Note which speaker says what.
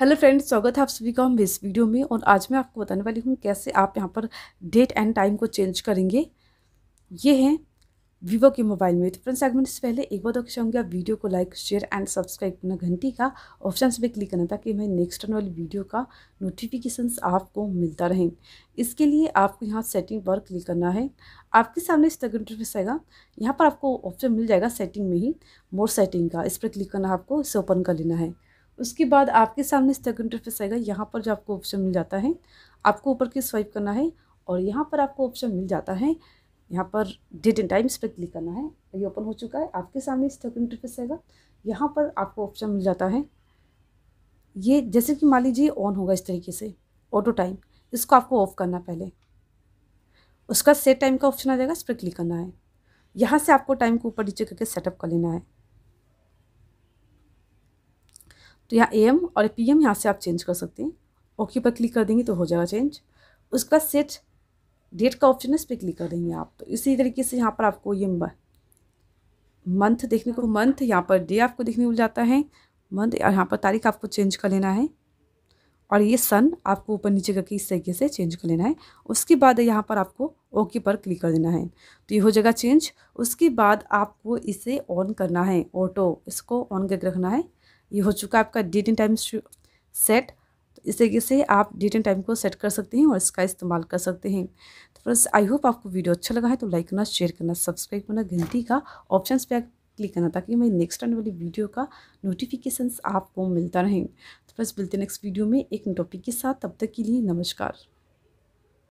Speaker 1: hello friends स्वागत है आप सभी का हम इस वीडियो में और आज मैं आपको बताने वाली हूँ कैसे आप यहाँ पर डेट एंड टाइम को चेंज करेंगे ये है वीवो के मोबाइल में तो फ्रेंड्स सेगमेंट से पहले एक बार ऑप्शन होंगे आप वीडियो को लाइक शेयर एंड सब्सक्राइब करना घंटी का ऑप्शन पर क्लिक करना ताकि मैं नेक्स्ट आने वाली वीडियो का नोटिफिकेशन आपको मिलता रहे इसके लिए आपको यहाँ सेटिंग पर क्लिक करना है आपके सामने इस तरह इंटरफेस आएगा यहाँ पर आपको ऑप्शन मिल जाएगा सेटिंग में ही मोर सेटिंग का इस पर क्लिक करना आपको इसे ओपन कर लेना है उसके बाद आपके सामने सेकंड इंटरफेस आएगा यहाँ पर जो आपको ऑप्शन मिल जाता है आपको ऊपर की स्वाइप करना है और यहाँ पर आपको ऑप्शन मिल जाता है यहाँ पर डेट एंड टाइम्स पर क्लिक करना है ये ओपन हो चुका है आपके सामने सेकंड इंटरफेस आएगा यहाँ पर आपको ऑप्शन मिल जाता है ये जैसे कि मान लीजिए ऑन होगा इस तरीके से ऑटो टाइम इसको आपको ऑफ करना पहले उसका सेट टाइम का ऑप्शन आ जाएगा इस पर क्लिक करना है यहाँ से आपको टाइम को ऊपर नीचे करके सेटअप कर लेना है तो यहाँ ए एम और पी एम यहाँ से आप चेंज कर सकते हैं ओके पर क्लिक कर देंगे तो हो जाएगा चेंज उसके बाद सेट डेट का ऑप्शन है इस पर क्लिक कर देंगे आप तो इसी तरीके से यहाँ पर आपको ये मंथ देखने को मंथ यहाँ पर डे आपको देखने को मिल जाता है मंथ और यहाँ पर तारीख आपको चेंज कर लेना है और ये सन आपको ऊपर नीचे करके इस तरीके से चेंज कर लेना है उसके बाद यहाँ पर आपको ओके पर क्लिक कर देना है तो ये हो जाएगा चेंज उसके बाद आपको इसे ऑन करना है ऑटो इसको ऑन करके रखना है ये हो चुका है आपका डेट एंड टाइम सेट तो इस तरीके से आप डेट एंड टाइम को सेट कर सकते हैं और इसका इस्तेमाल कर सकते हैं तो फ्रेंड्स आई होप आपको वीडियो अच्छा लगा है तो लाइक करना शेयर करना सब्सक्राइब करना घंटी का ऑप्शन पे क्लिक करना ताकि मेरी नेक्स्ट आने वाली वीडियो का नोटिफिकेशंस आपको मिलता रहे तो फ्रेंड्स मिलते नेक्स्ट वीडियो में एक टॉपिक के साथ तब तक के लिए नमस्कार